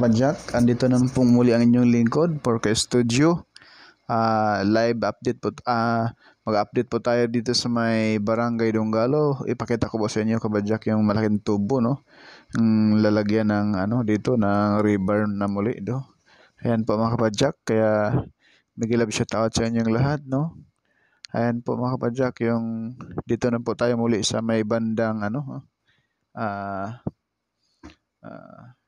kabadyak, andito naman pong muli ang inyong lingkod, Porke Studio. Uh, live update po, uh, mag-update po tayo dito sa may Barangay Donggalo. Ipakita ko po sa inyo kabadyak yung malaking tubo, no? Yung lalagyan ng ano dito ng river na muli, do. Ayan po mga kabadyak, kaya nagilab shout out sa inyong lahat, no? Ayan po mga kabadyak, yung dito na po tayo muli sa may bandang ano, ah uh, uh,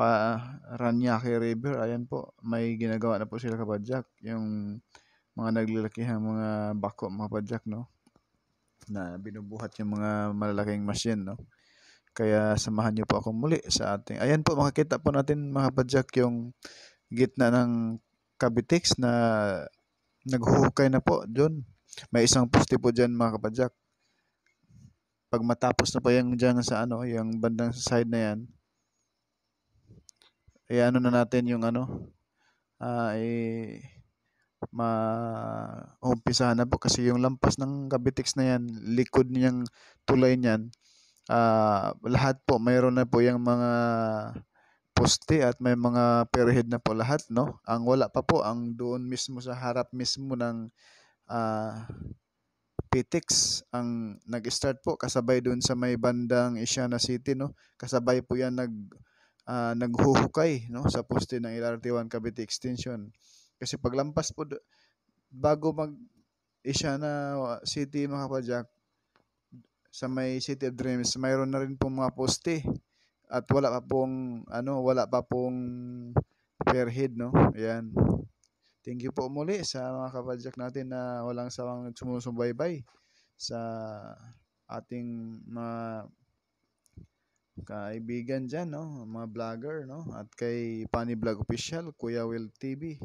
pa Ranyaki River, ayan po, may ginagawa na po sila kapadyak. Yung mga naglalakihang mga bako mga kapadyak, no? Na binubuhat yung mga malalaking machine, no? Kaya samahan niyo po ako muli sa ating... Ayan po, makikita po natin mga kapadyak yung gitna ng Cavitex na naghuhukay na po doon. May isang poste po dyan mga kapadyak. Pag matapos na po yung dyan sa ano, yung bandang side na yan, eh ano na natin yung ano, uh, ah, eh, maumpisahan na po kasi yung lampas ng Kabitex na yan, likod niyang tulay niyan, uh, lahat po, mayroon na po yung mga poste at may mga perhead na po lahat, no? Ang wala pa po, ang doon mismo sa harap mismo ng uh, Pitex ang nag-start po kasabay doon sa may bandang Isiana City no kasabay po yan nag uh, naghuhukay no sa poste ng LRT1 Cavite Extension. Kasi paglampas po bago mag isya na ah, city mga kapadyak sa may City of Dreams, mayroon na rin pong mga poste at wala pa pong ano, wala pa pong head no. Ayan. Thank you po muli sa mga kapadyak natin na walang sawang sumusubaybay sa ating mga kaibigan dyan, no? mga vlogger, no? at kay Pani Vlog Official, Kuya Will TV,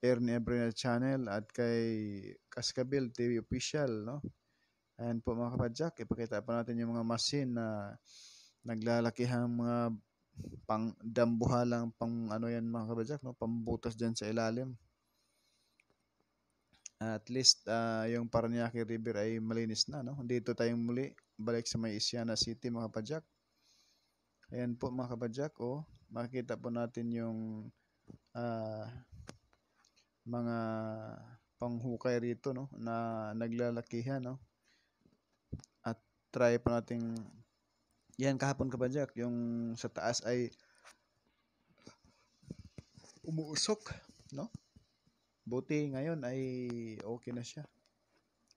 Ernie Abrina Channel, at kay Kaskabil TV Official. No? And po mga kapadyak, ipakita po natin yung mga machine na naglalakihang mga pang dambuhalang pang ano yan mga kapadyak, no? pambutas dyan sa ilalim. At least uh, yung Paranaque River ay malinis na. No? Dito tayo muli balik sa may Isiana City mga kapadyak. Ayan po mga kabadyak, oh, makikita po natin yung uh, mga panghukay rito no, na naglalakihan. No? At try po natin, yan kahapon kabadyak, yung sa taas ay umuusok. No? Buti ngayon ay okay na siya.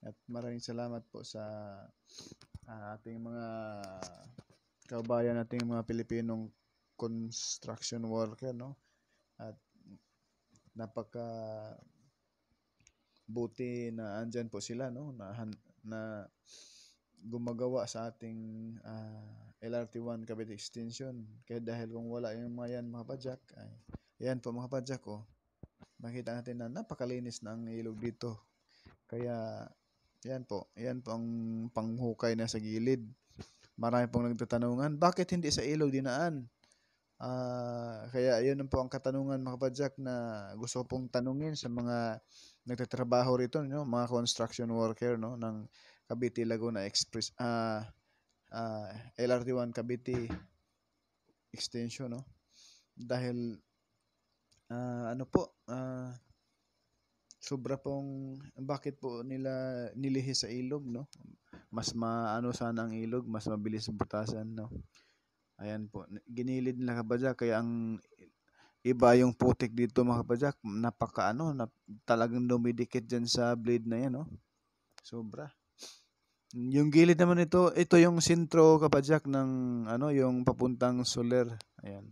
At maraming salamat po sa uh, ating mga kabayan nating mga Pilipinong construction worker no at napaka buti na andyan po sila no na na gumagawa sa ating uh, ah, LRT1 Cavite Extension kaya dahil kung wala yung mga yan mga pajak ay yan po mga pajak oh makita natin na napakalinis na ang ilog dito kaya yan po yan po ang panghukay na sa gilid Marami pong nagtatanungan, bakit hindi sa ilaw dinaan? Uh, kaya yun po ang katanungan mga kapadyak na gusto pong tanungin sa mga nagtatrabaho rito, no? mga construction worker no? ng Cavite Laguna Express, uh, ah, uh, ah, LRT1 Cavite Extension. No? Dahil uh, ano po, uh, sobra pong bakit po nila nilihis sa ilog no mas maano sana ang ilog, mas mabilis butasan, no? Ayan po, ginilid nila kabadyak, kaya ang iba yung putik dito mga kabadyak, napaka ano, talagang dumidikit dyan sa blade na yan, no? Oh. Sobra. Yung gilid naman ito, ito yung sentro kabadyak ng ano, yung papuntang solar. Ayan.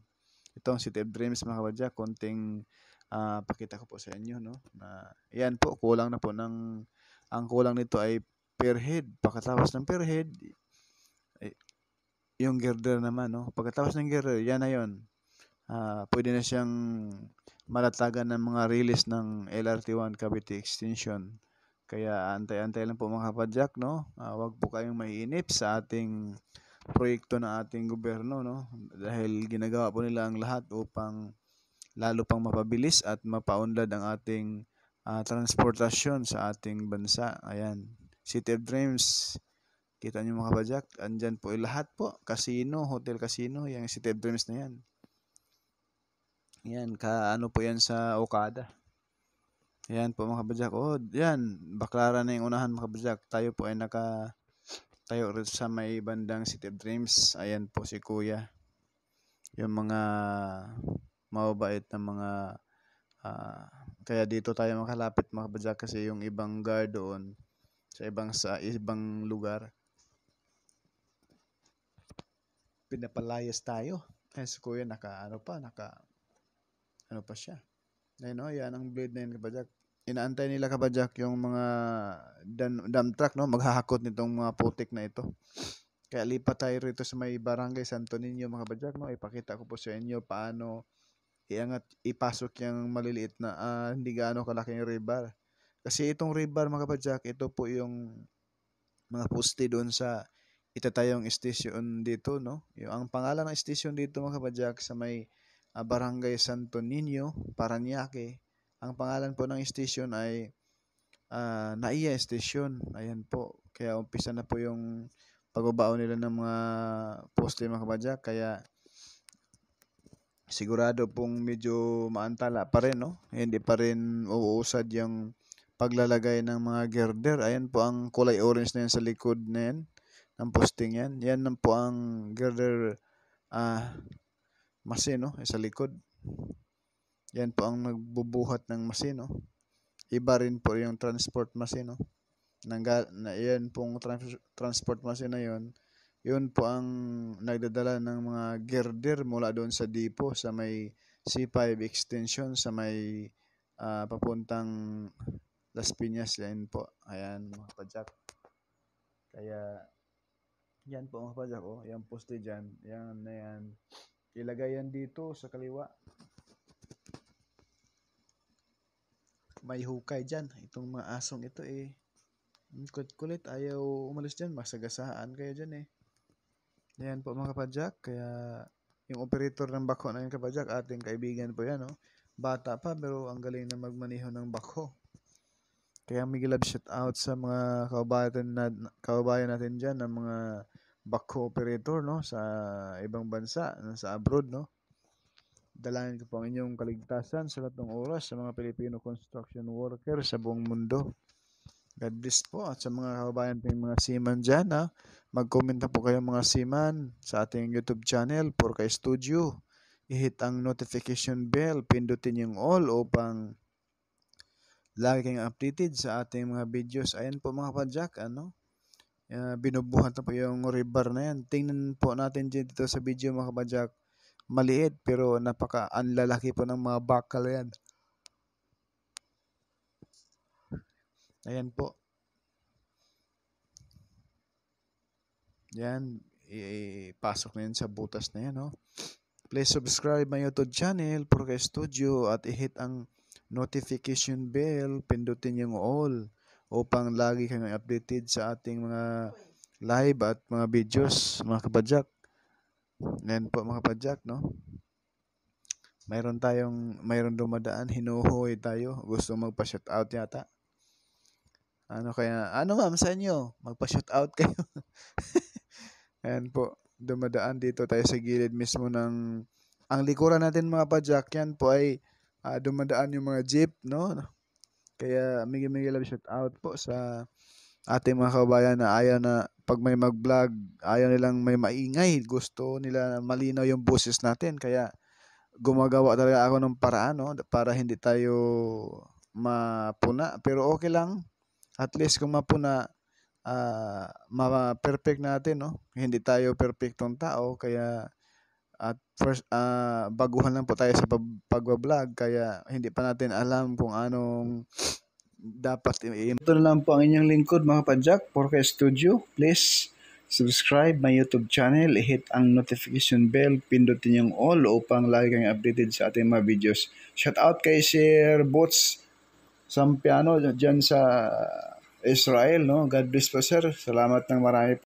Ito ang City of Dreams mga kabadyak, konting uh, pakita ko po sa inyo, no? Na, ayan po, kulang na po ng, ang kulang nito ay per head. Pagkatapos ng per head, eh, yung girder naman, no? Pagkatapos ng girder, yan na yon. Uh, ah, pwede na siyang malatagan ng mga release ng LRT1 cavity extension. Kaya antay-antay lang po mga kapadyak, no? Uh, wag po kayong maiinip sa ating proyekto na ating gobyerno, no? Dahil ginagawa po nila ang lahat upang lalo pang mapabilis at mapaunlad ang ating uh, transportasyon sa ating bansa. Ayan. City of Dreams. Kita nyo mga bajak, andyan po eh, lahat po. Casino, Hotel Casino, yung City of Dreams na yan. Yan, ka, ano po yan sa Okada. Yan po mga bajak. Oh, yan, Baklara na yung unahan mga bajak. Tayo po ay naka tayo rin sa may bandang City of Dreams. Ayan po si Kuya. Yung mga mababait na mga uh, kaya dito tayo makalapit mga bajak kasi yung ibang guard doon sa ibang sa ibang lugar. Pinapalayas tayo. Eh si Kuya naka ano pa, naka ano pa siya. Ayun oh, yan ang blade na yun kabadyak. Inaantay nila kabadyak yung mga dam, dam truck no, maghahakot nitong mga putik na ito. Kaya lipat tayo rito sa may barangay Santo Niño mga kabadyak no. Ipakita ko po sa inyo paano iangat ipasok yung maliliit na uh, hindi gaano kalaki yung river kasi itong rib bar mga kapadyak, ito po yung mga poste doon sa itatayong station dito, no? Yung, ang pangalan ng station dito mga kapadyak sa may uh, Barangay Santo Niño, Paranaque. Ang pangalan po ng station ay uh, Naiya Station. Ayan po. Kaya umpisa na po yung pagbabao nila ng mga poste mga kapadyak. Kaya sigurado pong medyo maantala pa rin, no? Hindi pa rin uuusad yung paglalagay ng mga girder. Ayan po ang kulay orange na yan sa likod na yan, ng posting yan. Yan lang po ang girder uh, ah, masino oh, no? sa likod. Yan po ang nagbubuhat ng masino. Oh. Iba rin po yung transport masino. Oh. No? Nangga, na, yan pong trans- transport masino na yon yun po ang nagdadala ng mga girder mula doon sa depo sa may C5 extension sa may uh, papuntang Las Piñas yan po. Ayan mga pajak. Kaya yan po mga pajak oh. Yan poste dyan. Yan na yan. Ilagay yan dito sa kaliwa. May hukay dyan. Itong mga asong ito eh. Hmm, kulit kulit ayaw umalis dyan. Masagasaan kaya dyan eh. Yan po mga pajak. Kaya yung operator ng bako na yung kapajak ating kaibigan po yan oh. Bata pa pero ang galing na magmaneho ng bako. Kaya may love shout out sa mga kababayan na kababayan natin diyan ng mga backhoe operator no sa ibang bansa, sa abroad no. Dalangin ko po ang inyong kaligtasan sa lahat ng oras sa mga Pilipino construction worker sa buong mundo. God bless po at sa mga kababayan ng mga seaman dyan ha. Mag-comment na po kayo mga seaman sa ating YouTube channel, Porkay Studio. i ang notification bell, pindutin yung all upang lagi kayong updated sa ating mga videos. Ayan po mga padjak, ano? Uh, ah, binubuhan na po yung river na yan. Tingnan po natin dyan dito sa video mga padjak. Maliit pero napaka anlalaki po ng mga bakal yan. Ayan po. Yan, ipasok na yan sa butas na yan, no? Oh. Please subscribe my YouTube channel, Proca Studio, at i-hit ang notification bell, pindutin yung all upang lagi kang updated sa ating mga live at mga videos, mga kabadyak. Ngayon po mga kabadyak, no? Mayroon tayong, mayroon dumadaan, hinuhoy tayo. Gusto magpa-shout out yata. Ano kaya, ano ma'am sa inyo? Magpa-shout out kayo. Ayan po, dumadaan dito tayo sa gilid mismo ng, ang likuran natin mga padyak, yan po ay uh, dumadaan yung mga jeep, no? Kaya migi-migi love shout out po sa ating mga kabayan na ayaw na pag may mag-vlog, ayaw nilang may maingay. Gusto nila malinaw yung buses natin. Kaya gumagawa talaga ako ng paraan no? para hindi tayo mapuna. Pero okay lang. At least kung mapuna, uh, ma-perfect natin. No? Hindi tayo perfectong tao. Kaya at first, uh, baguhan lang po tayo sa pagwa-vlog kaya hindi pa natin alam kung anong dapat Ito na lang po ang inyong lingkod mga padjak, Porka Studio. Please subscribe my YouTube channel, hit ang notification bell, pindutin yung all upang lagi kang updated sa ating mga videos. Shout out kay Sir Boots Sampiano dyan sa Israel. No? God bless po sir. Salamat ng marami